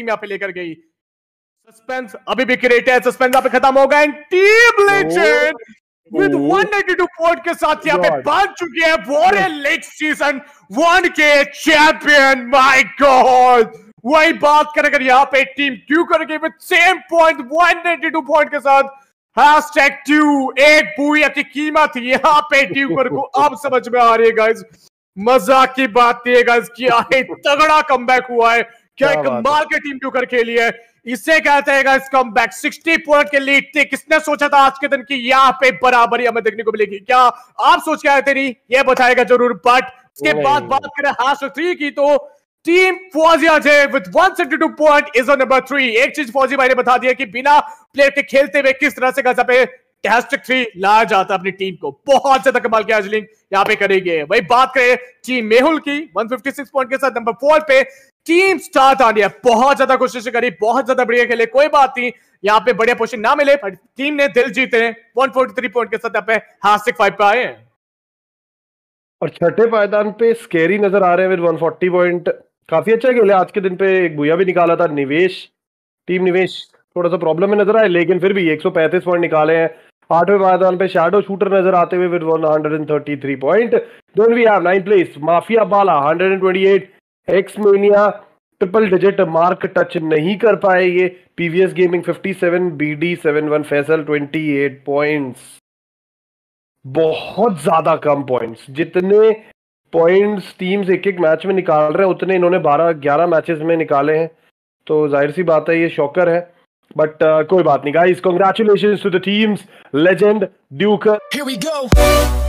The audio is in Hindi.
यहाँ पे लेकर गई सस्पेंस अभी भी क्रिएट है सस्पेंस यहाँ पे खत्म हो गए टीम लेजेंड विद 192 पॉइंट के साथ यहाँ पे बन चुकी है वॉरियर सीजन वन के चैंपियन माय गॉड वही बात करें अगर यहाँ पे टीम क्यू करके विद सेम पॉइंट 192 पॉइंट के साथ हैशटैग ट्यू एक की कीमत यहाँ पे ट्यूबर को अब समझ में आ रही है मजाक की बात थी क्या है तगड़ा कमबैक हुआ है क्या एक कमाल की टीम के ऊपर खेली है इसे कहते हैं कम बैक सिक्सटी पॉइंट के लीड थे किसने सोचा था आज के दिन की यहाँ पे बराबरी हमें देखने को मिलेगी क्या आप सोच के आए थे नहीं ये बताएगा जरूर बट इसके बाद बात करें हाश थ्री की तो टीम फौजिया जे with 172 point is on number three एक चीज फौजी भाई ने बता दिया कि बिना प्लेयर के खेलते हुए किस तरह से गजब है थ्री जाता अपनी टीम को बहुत ज्यादा कमाल यहाँ पे करेंगे वही बात करें टीम मेहुल की 156 पॉइंट के साथ नंबर फोर पे टीम बहुत ज्यादा कोशिश करी बहुत ज्यादा बढ़िया खेले कोई बात नहीं यहाँ पे बढ़िया ना मिले टीम ने दिल जीते वन पॉइंट के साथ यहाँ पे फाइव पे आए हैं और छठे पायदान पे स्केरी नजर आ रहे हैं विद 140 पॉइंट काफी अच्छा खेले आज के दिन पे एक भूया भी निकाला था निवेश टीम निवेश थोड़ा सा प्रॉब्लम में नजर आए लेकिन फिर भी 135 पॉइंट निकाले हैं आठवें पायदान पे शैडो शूटर नजर आते हुए with 133 point then we have nine place mafia बाला 128 एक्समेनिया ट्रिपल डिजिट मार्क टच नहीं कर पाए ये PVS gaming 57 BD 71 Faisal 28 points बहुत ज्यादा कम पॉइंट्स जितने पॉइंट्स टीम्स एक एक मैच में निकाल रहे हैं उतने इन्होंने 12 11 मैचेस में निकाले हैं तो जाहिर सी बात है ये शॉकर है बट uh, कोई बात नहीं guys congratulations to the teams legend duke here we go